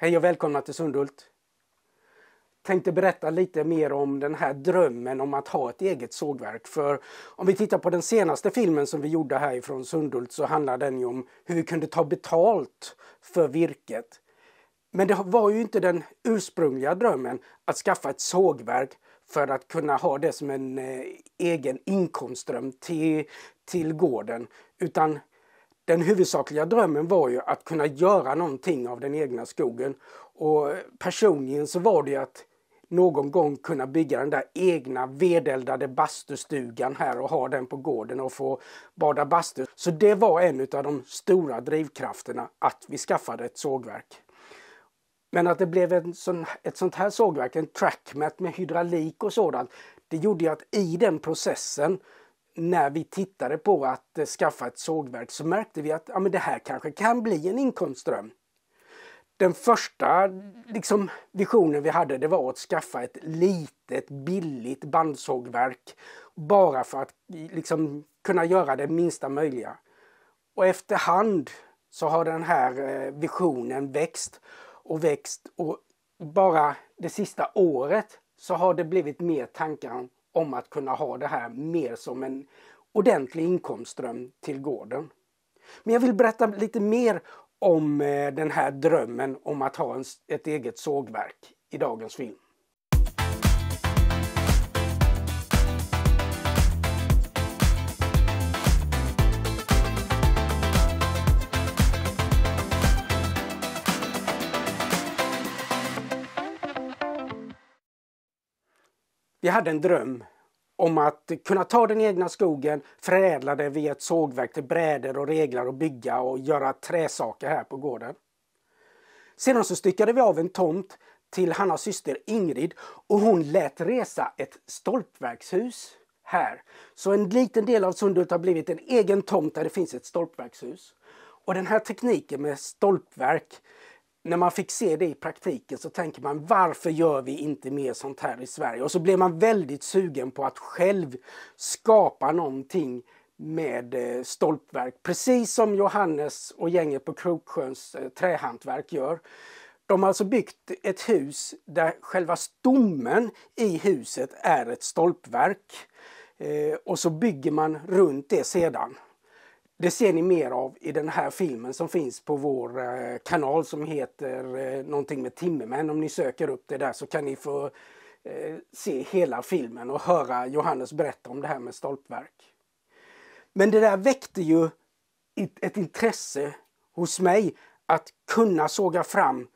Hej och välkomna till Sundhult. Tänkte berätta lite mer om den här drömmen om att ha ett eget sågverk. För om vi tittar på den senaste filmen som vi gjorde härifrån Sundhult så handlar den ju om hur vi kunde ta betalt för virket. Men det var ju inte den ursprungliga drömmen att skaffa ett sågverk för att kunna ha det som en eh, egen inkomstström till, till gården. Utan den huvudsakliga drömmen var ju att kunna göra någonting av den egna skogen. Och personligen så var det ju att någon gång kunna bygga den där egna vedeldade bastustugan här och ha den på gården och få bada bastu. Så det var en av de stora drivkrafterna att vi skaffade ett sågverk. Men att det blev en sån, ett sånt här sågverk, en trackmat med hydraulik och sådant, det gjorde ju att i den processen när vi tittade på att eh, skaffa ett sågverk så märkte vi att ja, men det här kanske kan bli en inkomstström. Den första liksom, visionen vi hade det var att skaffa ett litet billigt bandsågverk bara för att liksom, kunna göra det minsta möjliga. Och efterhand så har den här eh, visionen växt och växt och bara det sista året så har det blivit mer tankar om om att kunna ha det här mer som en ordentlig inkomstström till gården. Men jag vill berätta lite mer om eh, den här drömmen om att ha ett eget sågverk i dagens film. Vi hade en dröm om att kunna ta den egna skogen, förädla det via ett sågverk till brädor och reglar och bygga och göra träsaker här på gården. Sedan så styckade vi av en tomt till Hannas syster Ingrid och hon lät resa ett stolpverkshus här. Så en liten del av Sundet har blivit en egen tomt där det finns ett stolpverkshus. Och den här tekniken med stolpverk när man fick se det i praktiken så tänker man varför gör vi inte mer sånt här i Sverige? Och så blev man väldigt sugen på att själv skapa någonting med eh, stolpverk. Precis som Johannes och gänget på Kroksjöns eh, trähantverk gör. De har alltså byggt ett hus där själva stommen i huset är ett stolpverk. Eh, och så bygger man runt det sedan. Det ser ni mer av i den här filmen som finns på vår eh, kanal som heter eh, någonting med timmermän. Om ni söker upp det där så kan ni få eh, se hela filmen och höra Johannes berätta om det här med stolpverk. Men det där väckte ju ett intresse hos mig att kunna såga fram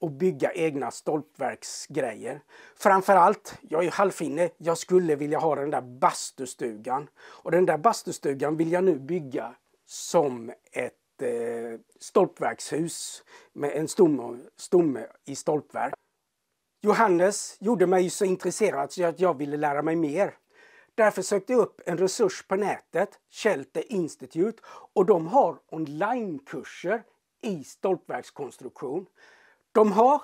och bygga egna stolpverksgrejer. Framförallt, jag är ju halvfinne, jag skulle vilja ha den där bastustugan. Och den där bastustugan vill jag nu bygga som ett eh, stolpverkshus med en stomme, stomme i stolpverk. Johannes gjorde mig så intresserad så att jag ville lära mig mer. Därför sökte jag upp en resurs på nätet, Shelter Institute, och de har onlinekurser i stolpverkskonstruktion. De har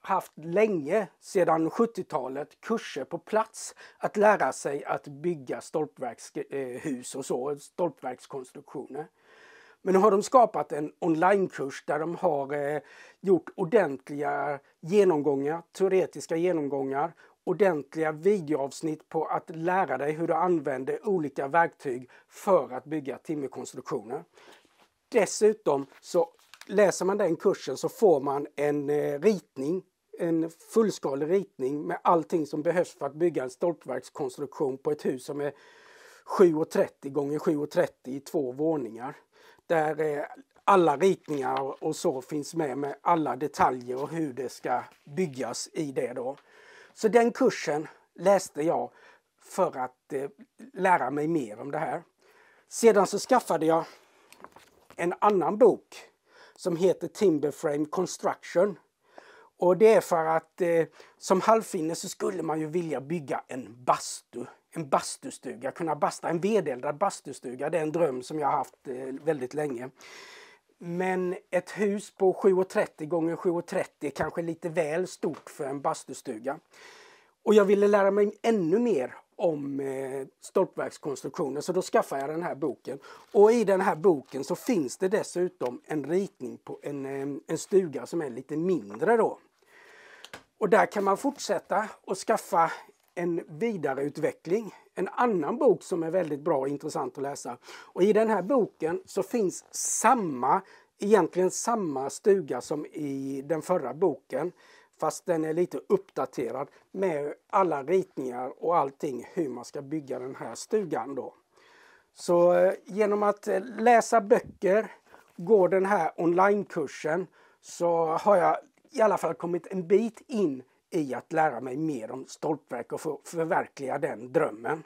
haft länge, sedan 70-talet, kurser på plats att lära sig att bygga stolpverkshus eh, och så, stolpverkskonstruktioner. Men nu har de skapat en onlinekurs där de har eh, gjort ordentliga genomgångar, teoretiska genomgångar, ordentliga videoavsnitt på att lära dig hur du använder olika verktyg för att bygga timmerkonstruktioner. Dessutom så läser man den kursen så får man en eh, ritning en fullskalig ritning med allting som behövs för att bygga en stolpverkskonstruktion på ett hus som är 7,30 gånger 7,30 i två våningar. Där eh, alla ritningar och så finns med med alla detaljer och hur det ska byggas i det då. Så den kursen läste jag för att eh, lära mig mer om det här. Sedan så skaffade jag en annan bok som heter Timberframe Frame Construction och det är för att eh, som halvfinne så skulle man ju vilja bygga en bastu. En bastustuga, kunna basta. En vedeldad bastustuga, det är en dröm som jag har haft eh, väldigt länge. Men ett hus på 7,30 gånger 7,30 kanske lite väl stort för en bastustuga. Och jag ville lära mig ännu mer om eh, stolpverkskonstruktioner så då skaffade jag den här boken. Och i den här boken så finns det dessutom en ritning på en, eh, en stuga som är lite mindre då. Och där kan man fortsätta och skaffa en vidareutveckling. En annan bok som är väldigt bra och intressant att läsa. Och i den här boken så finns samma, egentligen samma stuga som i den förra boken. Fast den är lite uppdaterad med alla ritningar och allting hur man ska bygga den här stugan då. Så eh, genom att eh, läsa böcker, gå den här onlinekursen så har jag i alla fall kommit en bit in i att lära mig mer om stolpverk och förverkliga den drömmen.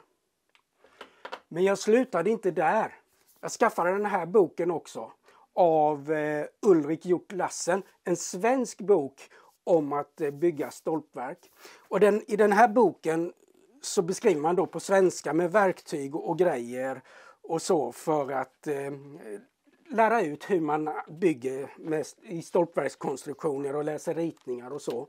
Men jag slutade inte där. Jag skaffade den här boken också av eh, Ulrik Hjort Lassen, en svensk bok om att eh, bygga stolpverk. Och den, I den här boken så beskriver man då på svenska med verktyg och, och grejer och så för att eh, lära ut hur man bygger med, i stolpverkskonstruktioner och läser ritningar och så.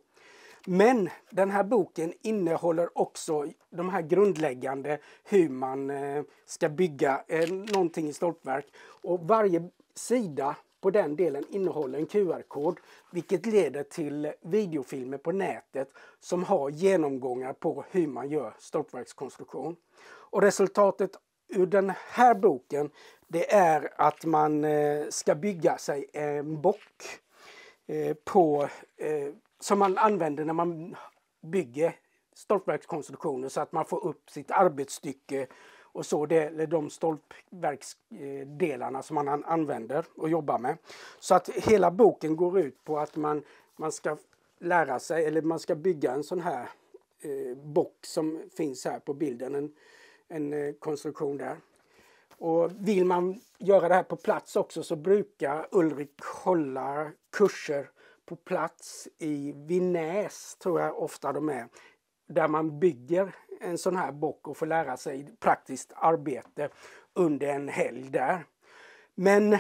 Men den här boken innehåller också de här grundläggande hur man eh, ska bygga eh, någonting i stolpverk. Och varje sida på den delen innehåller en QR-kod vilket leder till videofilmer på nätet som har genomgångar på hur man gör stolpverkskonstruktion. Och resultatet ur den här boken det är att man eh, ska bygga sig en bock eh, på, eh, som man använder när man bygger stolpverkskonstruktioner så att man får upp sitt arbetsstycke och så, det är de stolpverksdelarna som man använder och jobbar med. Så att hela boken går ut på att man, man ska lära sig, eller man ska bygga en sån här eh, bock som finns här på bilden, en, en eh, konstruktion där. Och vill man göra det här på plats också så brukar Ulrik hålla kurser på plats i Vinäs, tror jag ofta de är, där man bygger en sån här bock och får lära sig praktiskt arbete under en helg där. Men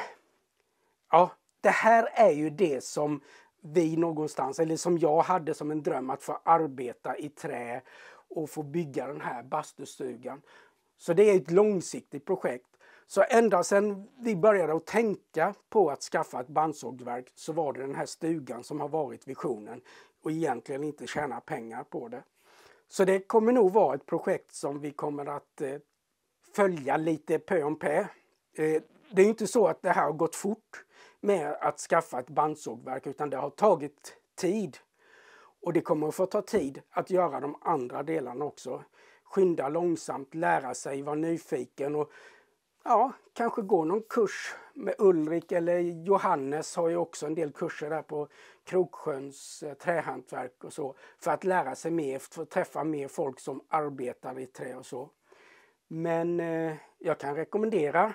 ja, det här är ju det som vi någonstans, eller som jag hade som en dröm att få arbeta i trä och få bygga den här bastustugan. Så det är ett långsiktigt projekt. Så ända sedan vi började att tänka på att skaffa ett bandsågverk så var det den här stugan som har varit visionen och egentligen inte tjäna pengar på det. Så det kommer nog vara ett projekt som vi kommer att eh, följa lite pö om pö. Eh, det är inte så att det här har gått fort med att skaffa ett bandsågverk utan det har tagit tid. Och det kommer att få ta tid att göra de andra delarna också skynda långsamt, lära sig, vara nyfiken och ja, kanske gå någon kurs med Ulrik eller Johannes har ju också en del kurser där på Kroksjöns eh, trähantverk och så för att lära sig mer, för att träffa mer folk som arbetar i trä och så. Men eh, jag kan rekommendera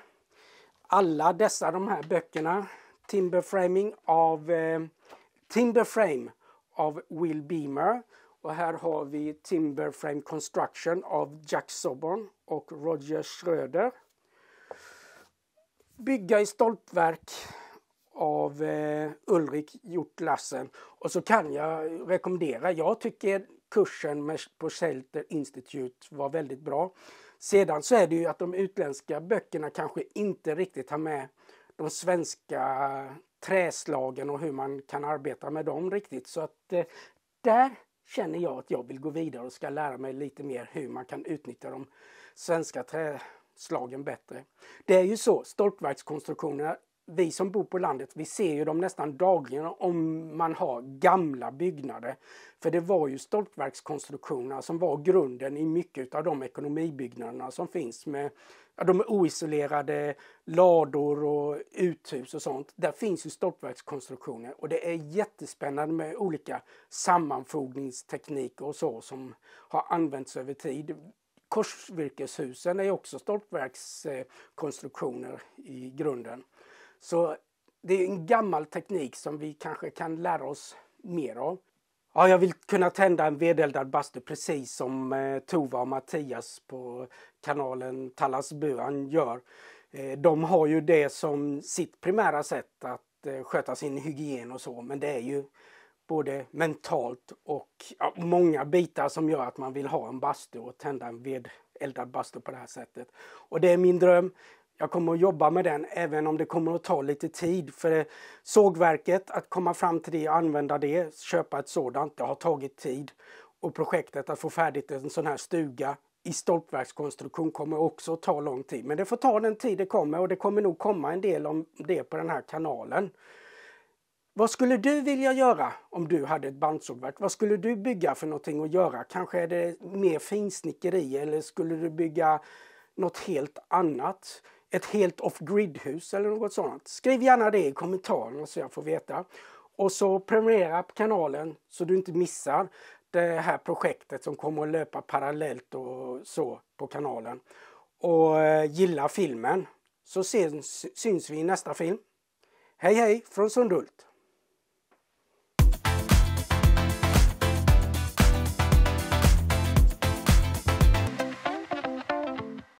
alla dessa de här böckerna. Timber Framing av eh, Timber Frame av Will Beamer och här har vi Timber Frame Construction av Jack Soborn och Roger Schröder. Bygga i stolpverk av eh, Ulrik Hjort Lassen. Och så kan jag rekommendera, jag tycker kursen med, på Shelter Institute var väldigt bra. Sedan så är det ju att de utländska böckerna kanske inte riktigt har med de svenska träslagen och hur man kan arbeta med dem riktigt. Så att eh, där känner jag att jag vill gå vidare och ska lära mig lite mer hur man kan utnyttja de svenska träslagen bättre. Det är ju så, stolpverkskonstruktionerna vi som bor på landet, vi ser ju dem nästan dagligen om man har gamla byggnader. För det var ju stolpverkskonstruktionerna som var grunden i mycket av de ekonomibyggnaderna som finns med ja, de oisolerade lador och uthus och sånt. Där finns ju stolpverkskonstruktioner och det är jättespännande med olika sammanfogningstekniker och så som har använts över tid. Korsvirkeshusen är också stolpverkskonstruktioner i grunden. Så det är en gammal teknik som vi kanske kan lära oss mer av. Ja, jag vill kunna tända en vedeldad bastu precis som eh, Tova och Mattias på kanalen Tallasbuan gör. Eh, de har ju det som sitt primära sätt att eh, sköta sin hygien och så, men det är ju både mentalt och ja, många bitar som gör att man vill ha en bastu och tända en vedeldad bastu på det här sättet. Och det är min dröm jag kommer att jobba med den även om det kommer att ta lite tid. För sågverket, att komma fram till det och använda det, köpa ett sådant, det har tagit tid. Och projektet att få färdigt en sån här stuga i stolpverkskonstruktion kommer också ta lång tid. Men det får ta den tid det kommer och det kommer nog komma en del om det på den här kanalen. Vad skulle du vilja göra om du hade ett bandsågverk? Vad skulle du bygga för någonting att göra? Kanske är det mer finsnickeri eller skulle du bygga något helt annat? ett helt off-grid-hus eller något sådant. Skriv gärna det i kommentarerna så jag får veta. Och så prenumerera på kanalen så du inte missar det här projektet som kommer att löpa parallellt och så på kanalen. Och eh, gilla filmen så syns, syns vi i nästa film. Hej hej från Sundhult!